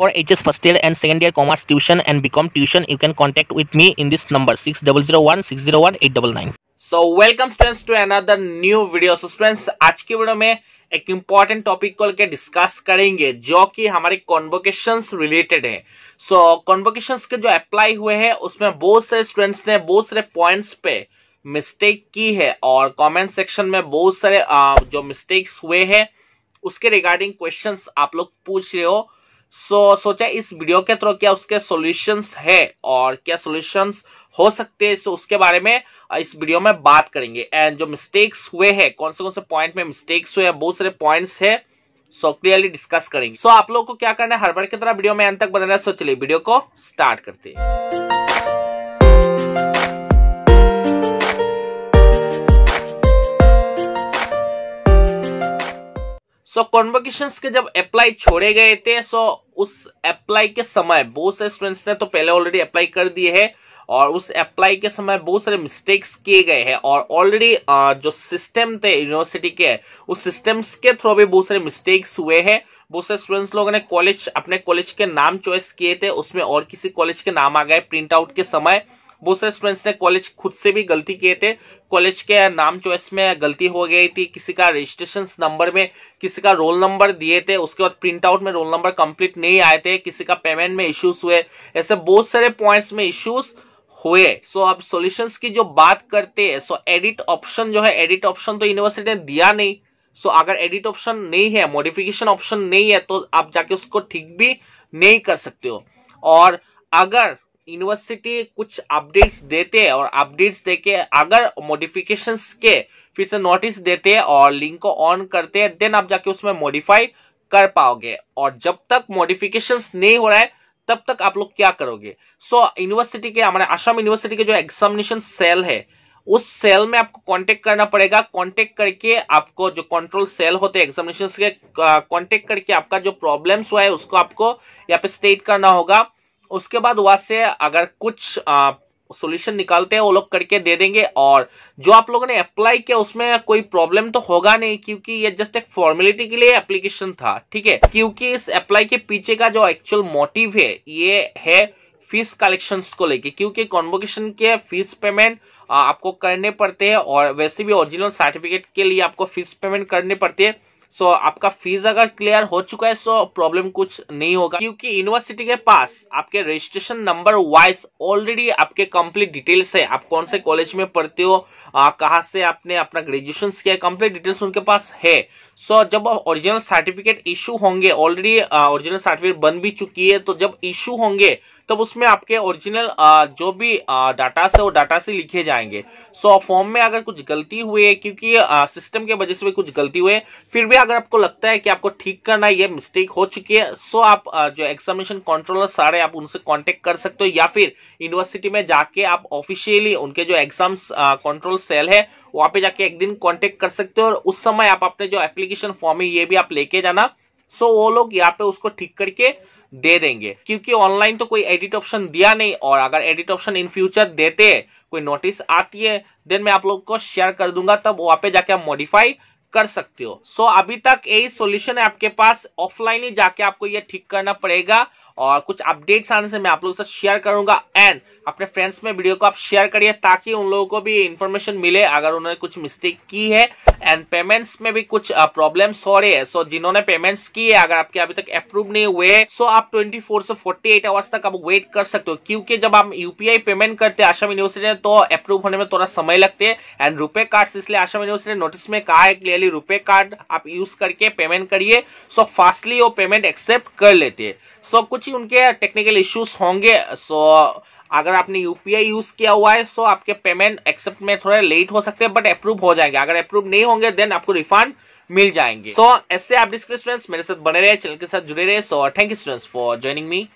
For HS first year and second year commerce tuition and become tuition, you can contact with me in this number 6001 601 899. So welcome students to another new video so students आज की video में एक important topic को लेकर discuss करेंगे जो कि हमारे कॉन्वोकेशंस रिलेटेड है सो so, कॉन्वोकेशंस के जो अप्लाई हुए हैं उसमें बहुत सारे स्टूडेंट्स ने बहुत सारे पॉइंट्स पे मिस्टेक की है और कमेंट सेक्शन में बहुत सारे जो मिस्टेक्स हुए हैं उसके रिगार्डिंग क्वेश्चंस आप लोग पूछ रहे हो सो so, सोचा इस वीडियो के थ्रू क्या उसके सॉल्यूशंस है और क्या सॉल्यूशंस हो सकते हैं सो उसके बारे में इस वीडियो में बात करेंगे एंड जो मिस्टेक्स हुए हैं कौन से कौन से पॉइंट में मिस्टेक्स हुए हैं बहुत सारे पॉइंट्स है सो क्लियरली डिस्कस करेंगे सो so, आप लोगों को क्या करना है हर बार की तरह वीडियो में अंत तक बनाना सो चलिए वीडियो को स्टार्ट करते हैं सो कॉन्वोकेशन के जब अप्लाई छोड़े गए थे सो उस अप्लाई के समय बहुत सारे स्टूडेंट्स ने तो पहले ऑलरेडी अप्लाई कर दिए है और उस अप्लाई के समय बहुत सारे मिस्टेक्स किए गए हैं और ऑलरेडी जो सिस्टम थे यूनिवर्सिटी के उस सिस्टम्स के थ्रू भी बहुत सारे मिस्टेक्स हुए हैं बहुत सारे स्टूडेंट्स लोगों ने कॉलेज अपने कॉलेज के नाम चॉइस किए थे उसमें और किसी कॉलेज के नाम आ गए प्रिंट आउट के समय बहुत सारे स्टूडेंट्स ने कॉलेज खुद से भी गलती किए थे कॉलेज के नाम चॉइस में गलती हो गई थी किसी का रजिस्ट्रेशन नंबर में किसी का रोल नंबर दिए थे उसके बाद प्रिंट आउट में रोल नंबर कंप्लीट नहीं आए थे किसी का पेमेंट में इश्यूज हुए ऐसे बहुत सारे पॉइंट्स में इश्यूज हुए सो अब सॉल्यूशंस की जो बात करते हैं सो एडिट ऑप्शन जो है एडिट ऑप्शन तो यूनिवर्सिटी ने दिया नहीं सो so, अगर एडिट ऑप्शन नहीं है मॉडिफिकेशन ऑप्शन नहीं है तो आप जाके उसको ठीक भी नहीं कर सकते हो और अगर यूनिवर्सिटी कुछ अपडेट्स देते हैं और अपडेट्स देके अगर मोडिफिकेशन के फिर से नोटिस देते हैं और लिंक को ऑन करते हैं देन आप जाके उसमें मॉडिफाई कर पाओगे और जब तक मॉडिफिकेशंस नहीं हो रहा है तब तक आप लोग क्या करोगे सो so, यूनिवर्सिटी के हमारे आसाम यूनिवर्सिटी के जो एग्जामिनेशन सेल है उस सेल में आपको कांटेक्ट करना पड़ेगा कांटेक्ट करके आपको जो कंट्रोल सेल होते हैं एग्जामिनेशन के कांटेक्ट करके आपका जो प्रॉब्लम्स हुआ है उसको आपको यहाँ पे स्टेट करना होगा उसके बाद वहां से अगर कुछ आ, सोल्यूशन निकालते हैं वो लोग करके दे देंगे और जो आप लोगों ने अप्लाई किया उसमें कोई प्रॉब्लम तो होगा नहीं क्योंकि ये जस्ट एक फॉर्मेलिटी के लिए एप्लीकेशन था ठीक है क्योंकि इस अप्लाई के पीछे का जो एक्चुअल मोटिव है ये है फीस कलेक्शन को लेके क्योंकि कॉन्वोकेशन के फीस पेमेंट आपको करने पड़ते हैं और वैसे भी ओरिजिनल सर्टिफिकेट के लिए आपको फीस पेमेंट करने पड़ते हैं सो so, आपका फीस अगर क्लियर हो चुका है सो so प्रॉब्लम कुछ नहीं होगा क्योंकि यूनिवर्सिटी के पास आपके रजिस्ट्रेशन नंबर वाइज ऑलरेडी आपके कंप्लीट डिटेल्स है आप कौन से कॉलेज में पढ़ते हो कहाँ से आपने अपना ग्रेजुएशन किया कंप्लीट डिटेल्स उनके पास है सो so, जब ओरिजिनल सर्टिफिकेट इशू होंगे ऑलरेडी ओरिजिनल सर्टिफिकेट बन भी चुकी है तो जब इशू होंगे तब तो उसमें आपके ओरिजिनल जो भी डाटा से वो डाटा से लिखे जाएंगे सो so, फॉर्म में अगर कुछ गलती हुई है क्योंकि सिस्टम के वजह से कुछ गलती हुए फिर भी अगर आपको लगता है कि आपको ठीक करना ये मिस्टेक हो चुकी है सो आप जो एग्जामिनेशन कंट्रोलर सारे आप उनसे कांटेक्ट कर सकते हो या फिर यूनिवर्सिटी में जाके आप ऑफिशियली उनके जो एग्जाम्स कंट्रोल सेल है वहां पे जाके एक दिन कांटेक्ट कर सकते हो और उस समय आप अपने जो एप्लीकेशन फॉर्म है ये भी आप लेके जाना सो वो लोग यहाँ पे उसको ठीक करके दे देंगे क्योंकि ऑनलाइन तो कोई एडिट ऑप्शन दिया नहीं और अगर एडिट ऑप्शन इन फ्यूचर देते कोई नोटिस आती है देन मैं आप लोग को शेयर कर दूंगा तब वहां पे जाके आप मॉडिफाई कर सकते हो सो so, अभी तक यही सॉल्यूशन है आपके पास ऑफलाइन ही जाके आपको ये ठीक करना पड़ेगा और कुछ अपडेट्स आने से मैं आप लोगों से शेयर करूंगा एंड अपने फ्रेंड्स में वीडियो को आप शेयर करिए ताकि उन लोगों को भी इन्फॉर्मेशन मिले अगर उन्होंने कुछ मिस्टेक की है एंड पेमेंट्स में भी कुछ प्रॉब्लम्स हो रही है सो so, जिन्होंने पेमेंट्स की है अगर आपके अभी तक अप्रूव नहीं हुए सो so आप 24 से 48 आवर्स तक आप वेट कर सकते हो क्योंकि जब आप यूपीआई पेमेंट करते हैं आशा यूनिवर्सिटी ने तो अप्रूव होने में थोड़ा समय लगते हैं एंड रुपे कार्ड इसलिए आशा यूनिवर्सिटी ने नोटिस में कहा है क्लियर पहले रुपए कार्ड आप यूज करके पेमेंट करिए सो फास्टली वो पेमेंट एक्सेप्ट कर लेते हैं सो कुछ ही उनके टेक्निकल इश्यूज होंगे सो अगर आपने यूपीआई यूज किया हुआ है सो आपके पेमेंट एक्सेप्ट में थोड़ा लेट हो सकते हैं बट अप्रूव हो जाएंगे अगर अप्रूव नहीं होंगे देन आपको रिफंड मिल जाएंगे सो so, ऐसे आप डिस्क्रिप्स मेरे साथ बने रहे चैनल के साथ जुड़े रहे so thank you students for joining me